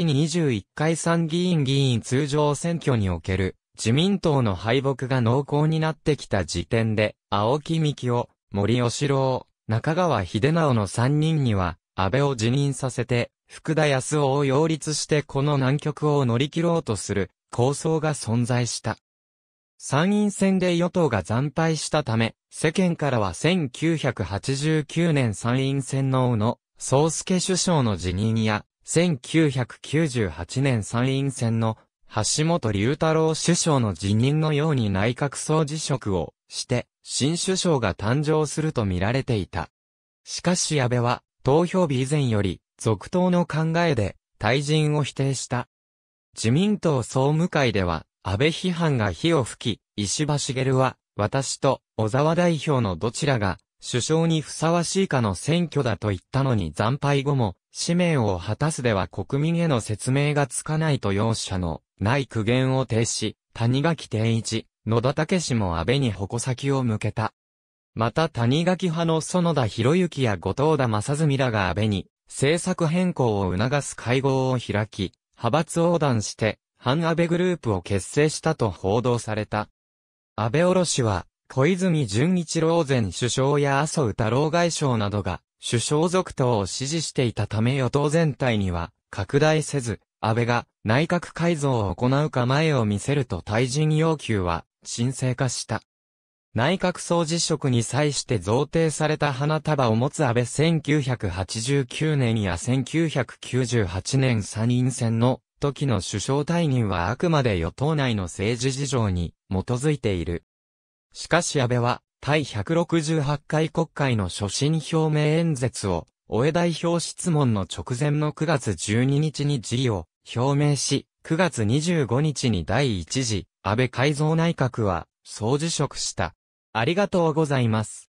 第21回参議院議員通常選挙における自民党の敗北が濃厚になってきた時点で、青木幹夫、森吉郎、中川秀直の3人には、安倍を辞任させて、福田康夫を擁立してこの難局を乗り切ろうとする構想が存在した。参院選で与党が惨敗したため、世間からは1989年参院選の小野、宗介首相の辞任や、1998年参院選の橋本龍太郎首相の辞任のように内閣総辞職をして、新首相が誕生すると見られていた。しかし安倍は、投票日以前より、続投の考えで、退陣を否定した。自民党総務会では、安倍批判が火を吹き、石破茂は、私と小沢代表のどちらが首相にふさわしいかの選挙だと言ったのに惨敗後も、使命を果たすでは国民への説明がつかないと容赦のない苦言を呈し、谷垣定一、野田武氏も安倍に矛先を向けた。また谷垣派の園田博之や後藤田正澄らが安倍に、政策変更を促す会合を開き、派閥横断して、反安倍グループを結成したと報道された。安倍おろしは、小泉純一郎前首相や麻生太郎外相などが、首相続投を支持していたため与党全体には、拡大せず、安倍が内閣改造を行う構えを見せると退陣要求は、申請化した。内閣総辞職に際して贈呈された花束を持つ安倍1989年や1998年参院選の時の首相退任はあくまで与党内の政治事情に基づいている。しかし安倍は、第168回国会の所信表明演説を、おえ代表質問の直前の9月12日に辞意を表明し、9月25日に第1次安倍改造内閣は総辞職した。ありがとうございます。